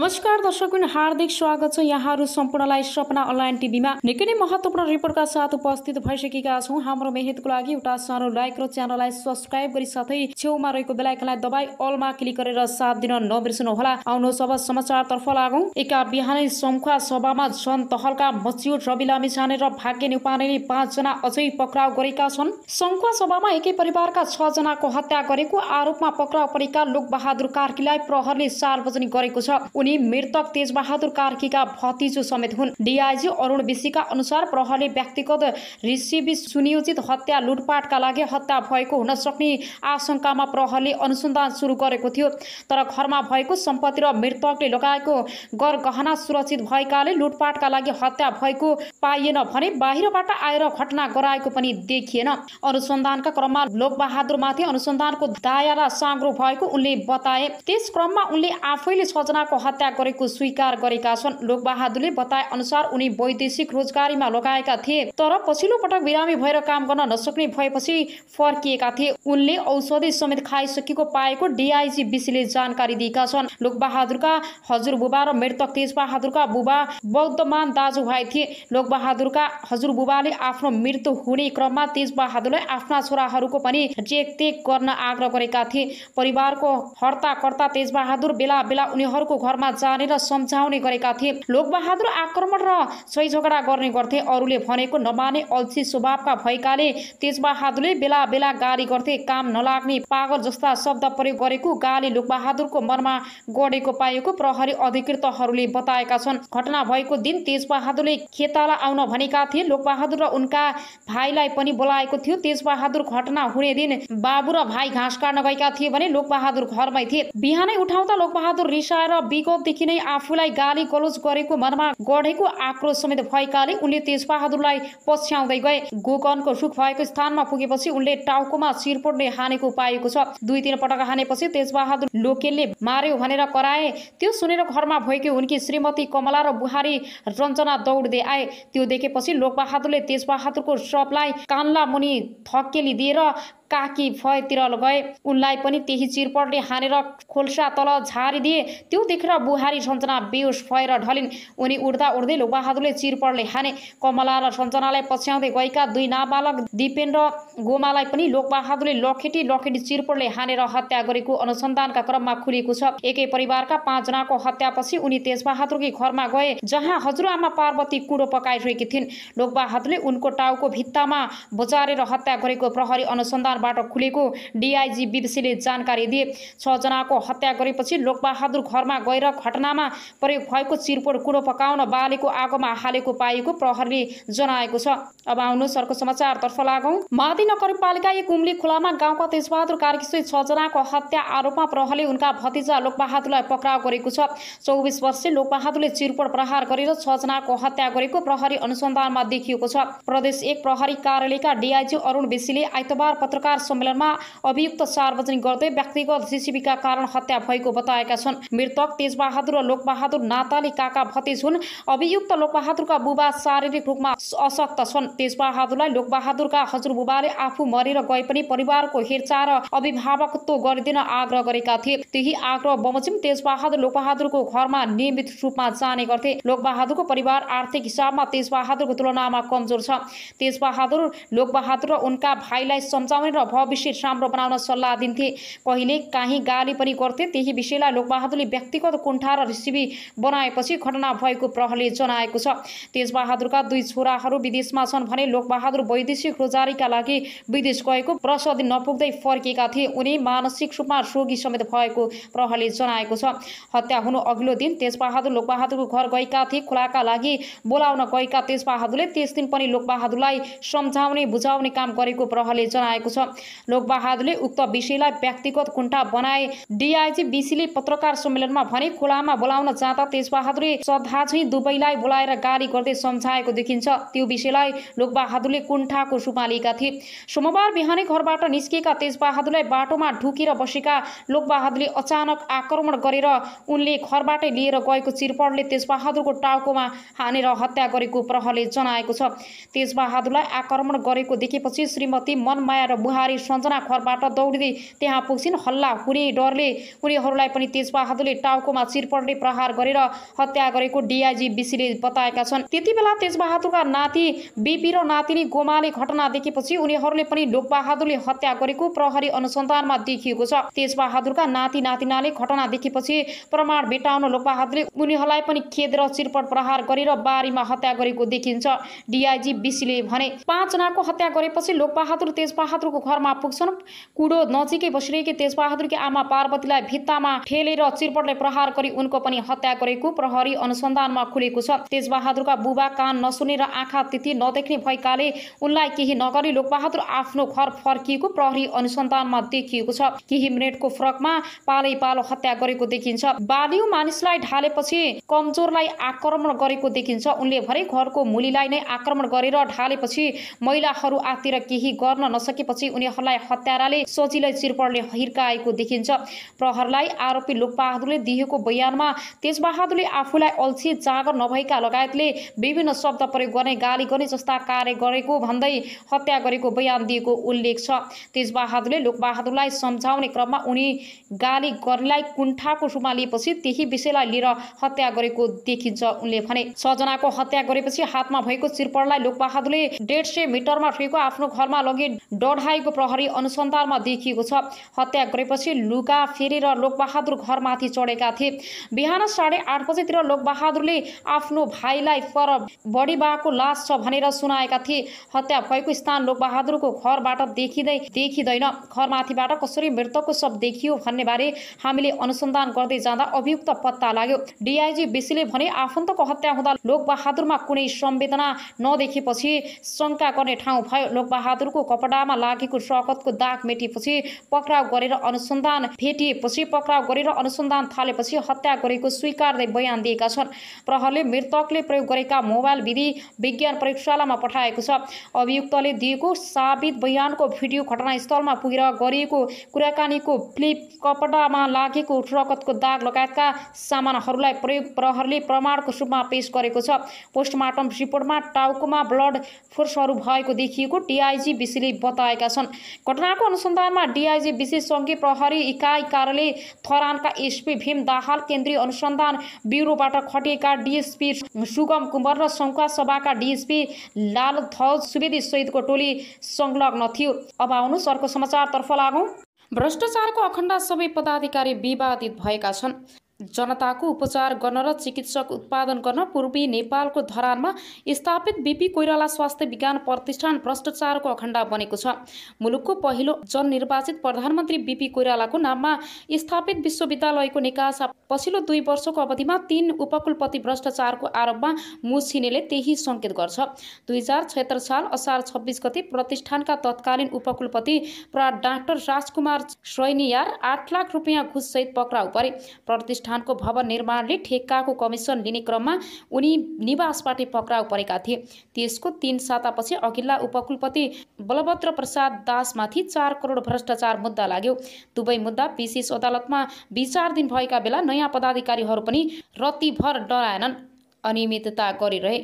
नमस्कार दर्शक हार्दिक स्वागत छ यहाँहरू सम्पूर्णलाई सपना अनलाइन टिभीमा निकै नै महत्त्वपूर्ण रिपोर्टका साथ उपस्थित भइसकेका छौँ हाम्रो मेहनतको लागि एउटा सानो लाइक र च्यानललाई सब्सक्राइब गरी साथै छेउमा रहेको बेलायकलाई दबाई अलमा क्लिक गरेर साथ दिन होला आउनुहोस् अब समाचारतर्फ लागौँ एका बिहानै समुखा सभामा छन् तहलका मचियो रवि लामिछाने र भाग्य नेउपानेले पाँचजना अझै पक्राउ गरेका छन् समुखा सभामा एकै परिवारका छजनाको हत्या गरेको आरोपमा पक्राउ परेका लोकबहादुर कार्कीलाई प्रहरले सार्वजनिक गरेको छ उनी मृतक तेजबहादुर कार्कीका भतिजो समेत हुन् डिआइजी अरुण विशीका अनुसार प्रहरले व्यक्तिगत ऋषि सुनियोजित हत्या लुटपाटका लागि हत्या भएको हुन सक्ने आशंकामा प्रहरले अनुसन्धान सुरु गरेको थियो तर घरमा भएको सम्पत्ति र मृतकले लगाएको गर गहना सुरक्षित भएकाले लुटपाटका लागि हत्या भएको पाइएन भने बाहिरबाट आएर घटना गराएको पनि देखिएन अनुसन्धानका क्रममा लोकबहादुरमाथि अनुसन्धानको दायरा साँग्रो भएको उनले बताए त्यस क्रममा उनले आफैले सजनाको हत्या गरेको स्वीकार गरेका छन् लोकबहादुरले बताए अनुसार उनी वैदेशिक रोजगारीमा लगाएका थिए तर पछिल्लो पटक बिरामी भएर काम गर्न नसक्ने भएपछि फर्किएका थिए उनले औषधि समेत खाइसकेको पाएको डिआइजी बिसीले जानकारी दिएका छन् लोकबहादुरका हजुरबुबा र मृतक तेजबहादुरका बुबा बौद्धमान दाजु भए थिए लोकबहादुरका हजुरबुबाले आफ्नो मृत्यु हुने क्रममा तेजबहादुरलाई आफ्ना छोराहरूको पनि टेकतेक गर्न आग्रह गरेका थिए परिवारको हर्ताकर्ता तेजबहादुर बेला बेला उनीहरूको घर घरमा जाने र सम्झाउने गरेका थिए लोकबहादुर आक्रमण र सही झगडा गर्ने गर्थे अरूले भनेको नमाने अल्छी स्वभावका भएकाले तेजबहादुरले बेला बेला गाली गर्थे काम नलाग्ने पागल जस्ता शब्द प्रयोग गरेको गाली लोकबहादुरको मनमा गढेको पाएको प्रहरी अधिकृतहरूले बताएका छन् घटना भएको दिन तेजबहादुरले खेताला आउन भनेका थिए लोकबहादुर र उनका भाइलाई पनि बोलाएको थियो तेजबहादुर घटना हुने दिन बाबु र भाइ घाँस काट्न गएका थिए भने लोकबहादुर घरमै थिए बिहानै उठाउँदा लोकबहादुर रिसाएर बिग विगतदेखि नै आफूलाई गाली गलोज गरेको मनमा गढेको आक्रोश समेत भएकाले उनले तेजबहादुरलाई पछ्याउँदै गए गोकर्णको सुख भएको स्थानमा पुगेपछि उनले टाउकोमा शिरपोडले हानेको पाएको छ दुई तिन पटक हानेपछि तेजबहादुर लोकेलले मार्यो भनेर कराए त्यो सुनेर घरमा भएकी उनकी श्रीमती कमला र बुहारी रञ्जना दौड्दै आए त्यो देखेपछि लोकबहादुरले तेजबहादुरको सपलाई कानला मुनि थकेली दिएर काकी भए तिरल गए उनलाई पनि त्यही चिरपटले हानेर खोल्सा तल झारिदिए त्यो देखेर बुहारी सञ्चना बेहोस भएर ढलिन् उनी उड्दा उड्दै लोकबहादुरले चिरपटले हाने कमला र सञ्जनालाई पछ्याउँदै गएका दुई नाबालक दिपेन्द्र गोमालाई पनि लोकबहादुरले लखेटी लखेटी चिरपटले हानेर हत्या गरेको अनुसन्धानका क्रममा खुलिएको छ एकै परिवारका पाँचजनाको हत्यापछि उनी तेजबहादुरकी घरमा गए जहाँ हजुरआमा पार्वती कुडो पकाइरहेकी थिइन् लोकबहादुरले उनको टाउको भित्तामा बजारेर हत्या गरेको प्रहरी अनुसन्धान स्थानबाट खुलेको डिआइजी विदेशीले जानकारी दिए छजनाको हत्या गरेपछि लोकबहादुर घरमा गएर घटनामा प्रयोग भएको चिरपोट कुरो पकाउन बालेको आगोमा हालेको पाइएको प्रहरीले जनाएको छ अब आउनु सरको समाचारतर्फ लागौँ मादी नगरपालिका एक उम्ली खोलामा गाउँका तेजबहादुर कार्की सहित छजनाको हत्या आरोपमा प्रहरीले उनका भतिजा लोकबहादुरलाई पक्राउ गरेको छ चौबिस वर्षीय लोकबहादुरले चिरपोट प्रहार गरेर छजनाको हत्या गरेको प्रहरी अनुसन्धानमा देखिएको छ प्रदेश एक प्रहरी कार्यालयका डिआइजी अरुण बेसीले आइतबार पत्रकार पत्रकार सम्मेलनमा अभियुक्त सार्वजनिक गर्दै व्यक्तिगत सिसिबीका कारण हत्या भएको बताएका छन् मृतक तेजबहादुर र लोकबहादुर नाताली काका भतिज हुन् अभियुक्त लोकबहादुरका बुबा शारीरिक रूपमा अशक्त छन् तेजबहादुरलाई लोकबहादुरका हजुरबुबाले आफू मरेर गए पनि परिवारको हेरचाह र अभिभावकत्व गरिदिन आग्रह गरेका थिए त्यही आग्रह बमोजिम तेजबहादुर लोकबहादुरको घरमा नियमित रूपमा जाने गर्थे लोकबहादुरको परिवार आर्थिक हिसाबमा तेजबहादुरको तुलनामा कमजोर छ तेजबहादुर लोकबहादुर र उनका भाइलाई सम्झाउने र भविष्य राम्रो बनाउन सल्लाह दिन्थे कहिले काहीँ गाली पनि गर्थे त्यही विषयलाई लोकबहादुरले व्यक्तिगत कुण्ठा र रिसिभी बनाएपछि घटना भएको प्रहरले जनाएको छ तेजबहादुरका दुई छोराहरू विदेशमा छन् भने लोकबहादुर वैदेशिक रोजगारीका लागि विदेश गएको प्रसद नपुग्दै फर्केका थिए उनी मानसिक रूपमा रोगी समेत भएको प्रहरले जनाएको छ हत्या हुनु अघिल्लो दिन तेजबहादुर लोकबहादुरको घर गएका थिए खुलाका लागि बोलाउन गएका तेजबहादुरले त्यस दिन पनि लोकबहादुरलाई सम्झाउने बुझाउने काम गरेको प्रहरले जनाएको छ लोकबहादुरले उक्त विषयलाई व्यक्तिगत कुण्ठा बनाए डिआइजी बिसीले पत्रकार सम्मेलनमा भने खोलामा बोलाउन जाँदा तेजबहादुरले श्रद्धा झैँ दुवैलाई बोलाएर गाली गर्दै सम्झाएको देखिन्छ त्यो विषयलाई लोकबहादुरले कुण्ठाको रूपमा लिएका थिए सोमबार बिहानै घरबाट निस्किएका तेजबहादुरलाई बाटोमा ढुकेर बसेका लोकबहादुरले अचानक आक्रमण गरेर उनले घरबाटै लिएर गएको चिरपडले तेजबहादुरको टाउकोमा हानेर हत्या गरेको प्रहरले जनाएको छ तेजबहादुरलाई आक्रमण गरेको देखेपछि श्रीमती मनमाया र बुहा प्रहरी सञ्जना खरबाट दौडिँदै त्यहाँ पुग्छिन् हल्ला हुने डरले उनीहरूलाई पनि तेजबहादुरले टाउकोमा चिरपटले प्रहार गरेर हत्या गरेको डिआइजी बिसीले बताएका छन् त्यति बेला तेजबहादुरका नाति बिपी र नातिनी गोमाले घटना देखेपछि उनीहरूले पनि लोकबहादुरले हत्या गरेको प्रहरी अनुसन्धानमा देखिएको छ तेजबहादुरका नाति नातिनाले घटना देखेपछि प्रमाण भेटाउन लोकबहादुरले उनीहरूलाई पनि खेद र चिरपट प्रहार गरेर बारीमा हत्या गरेको देखिन्छ डिआइजी बिसीले भने पाँचजनाको हत्या गरेपछि लोकबहादुर तेजबहादुरको पार्वतीको घरमा पुग्छन् कुडो नजिकै बसिरहेकी तेजबहादुरकी आमा पार्वतीलाई भित्तामा ठेलेर चिरपटले प्रहार गरी उनको पनि हत्या गरेको प्रहरी अनुसन्धानमा खुलेको छ तेजबहादुरका बुबा कान नसुने र आँखा तिथि नदेख्ने भएकाले उनलाई केही नगरी लोकबहादुर आफ्नो घर फर्किएको प्रहरी अनुसन्धानमा देखिएको छ केही मिनटको फरकमा पालै पालो हत्या गरेको देखिन्छ बालिउ मानिसलाई ढालेपछि कमजोरलाई आक्रमण गरेको देखिन्छ उनले भरे घरको मुलीलाई नै आक्रमण गरेर ढालेपछि महिलाहरू आतिर केही गर्न नसकेपछि उनीहरूलाई हत्याराले सजिलै चिरपडले हिर्काएको देखिन्छ प्रहरलाई आरोपी लोकबहादुरले दिएको बयानमा तेजबहादुरले आफूलाई अल्छी जागर नभएका लगायतले विभिन्न शब्द प्रयोग गर्ने गाली गर्ने जस्ता कार्य गरेको भन्दै हत्या गरेको बयान दिएको उल्लेख छ तेजबहादुरले लोकबहादुरलाई सम्झाउने क्रममा उनी गाली गर्नेलाई कुण्ठाको रूपमा लिएपछि त्यही विषयलाई लिएर हत्या गरेको देखिन्छ उनले भने छजनाको हत्या गरेपछि हातमा भएको चिरपडलाई लोकबहादुरले डेढ सय मिटरमा फेको आफ्नो घरमा लगे डढाई प्रहरी अनुसन्धानमा देखिएको छ हत्या गरेपछि लुगा फेरेर लोकबहादुर घरमाथि चढेका थिए बिहान साढे आठ बजेतिर लोकबहादुरले आफ्नो भाइलाई पर बाको लास छ भनेर सुनाएका थिए हत्या भएको स्थान लोकबहादुरको घरबाट देखिँदै देखिँदैन घरमाथिबाट कसरी मृतकको शब देखियो भन्ने बारे हामीले अनुसन्धान गर्दै जाँदा अभियुक्त पत्ता लाग्यो डिआइजी बेसीले भने आफन्तको हत्या हुँदा लोकबहादुरमा कुनै संवेदना नदेखेपछि शङ्का गर्ने ठाउँ भयो लोकबहादुरको कपडामा लागेको अपराधीको रगतको दाग मेटिएपछि पक्राउ गरेर अनुसन्धान भेटिएपछि पक्राउ गरेर अनुसन्धान थालेपछि हत्या गरेको स्वीकार्दै बयान दिएका छन् प्रहरले मृतकले प्रयोग गरेका मोबाइल विधि विज्ञान प्रयोगशालामा पठाएको छ अभियुक्तले दिएको साबित बयानको भिडियो घटनास्थलमा पुगेर गरिएको कुराकानीको फ्लिप कपडामा लागेको रगतको दाग लगायतका सामानहरूलाई प्रयोग प्रहरले प्रमाणको रूपमा पेश गरेको छ पोस्टमार्टम रिपोर्टमा टाउकोमा ब्लड फोर्सहरू भएको देखिएको टिआइजी बिसीले बताएका छन् छन् घटनाको अनुसन्धानमा डिआइजी विशेष सङ्घीय प्रहरी इकाइ कार्यालय थरानका एसपी भीम दाहाल केन्द्रीय अनुसन्धान ब्युरोबाट खटिएका डिएसपी सुगम कुमार र सङ्खुवा सभाका डिएसपी लाल ध्वज सुवेदी सहितको टोली संलग्न थियो अब आउनुहोस् अर्को समाचारतर्फ लागौँ भ्रष्टाचारको अखण्ड सबै पदाधिकारी विवादित भएका छन् जनताको उपचार गर्न र चिकित्सक उत्पादन गर्न पूर्वी नेपालको धरानमा स्थापित बिपी कोइराला स्वास्थ्य विज्ञान प्रतिष्ठान भ्रष्टाचारको अखण्ड बनेको छ मुलुकको पहिलो जननिर्वाचित प्रधानमन्त्री बिपी कोइरालाको नाममा स्थापित विश्वविद्यालयको निकासा पछिल्लो दुई वर्षको अवधिमा तीन उपकुलपति भ्रष्टाचारको आरोपमा मुछिनेले त्यही सङ्केत गर्छ दुई हजार छत्तर साल असार छब्बिस गते प्रतिष्ठानका तत्कालीन उपकुलपति प्रा डाक्टर राजकुमार सैनियार आठ लाख रुपियाँ घुससहित पक्राउ परे प्रतिष्ठान प्रतिष्ठानको भवन निर्माणले ठेक्काको कमिसन लिने क्रममा उनी निवासबाटै पक्राउ परेका थिए त्यसको तीन सातापछि अघिल्ला उपकुलपति बलभद्र प्रसाद दासमाथि चार करोड भ्रष्टाचार मुद्दा लाग्यो दुवै मुद्दा विशेष अदालतमा विचार दिन भएका बेला नयाँ पदाधिकारीहरू पनि रतिभर डराएनन् अनियमितता गरिरहे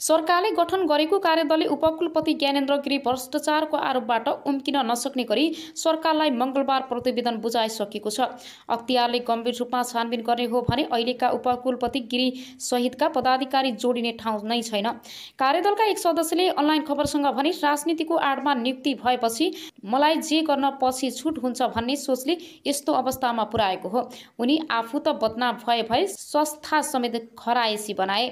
सरकारले गठन गरेको कार्यदलले उपकुलपति ज्ञानेन्द्र गिरी भ्रष्टाचारको आरोपबाट उम्किन नसक्ने गरी सरकारलाई मङ्गलबार प्रतिवेदन बुझाइसकेको छ अख्तियारले गम्भीर रूपमा छानबिन गर्ने हो भने अहिलेका उपकुलपति गिरी सहितका पदाधिकारी जोडिने ठाउँ नै छैन कार्यदलका एक सदस्यले अनलाइन खबरसँग भने राजनीतिको आडमा नियुक्ति भएपछि मलाई जे गर्न पछि छुट हुन्छ भन्ने सोचले यस्तो अवस्थामा पुर्याएको हो उनी आफू त बदनाम भए भए संस्था समेत खराएसी बनाए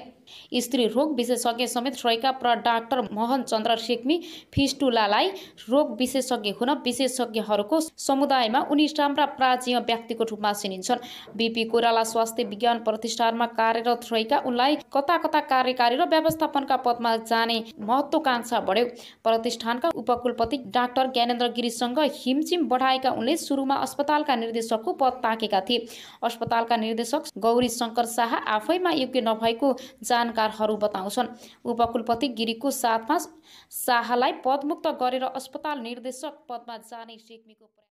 स्त्री रोग विशेषज्ञ समेत रहेका प्र डाक्टर मोहन चन्द्र सिक्मी फिस्टुलालाई रोग विशेषज्ञ हुन विशेषज्ञहरूको समुदायमा उनी राम्रा प्राचीन व्यक्तिको रूपमा चिनिन्छन् बिपी कोराला स्वास्थ्य विज्ञान प्रतिष्ठानमा कार्यरत रहेका उनलाई कता कता कार्यकारी र व्यवस्थापनका पदमा जाने महत्त्वकांक्षा बढ्यो प्रतिष्ठानका उपकुलपति डाक्टर ज्ञानेन्द्र गिरीसँग हिमचिम बढाएका उनले सुरुमा अस्पतालका निर्देशकको पद ताकेका थिए अस्पतालका निर्देशक गौरी शङ्कर शाह आफैमा योग्य नभएको जा जानकारहरू बताउँछन् उपकुलपति गिरीको साथमा शाहलाई पदमुक्त गरेर अस्पताल निर्देशक पदमा जाने रेग्मीको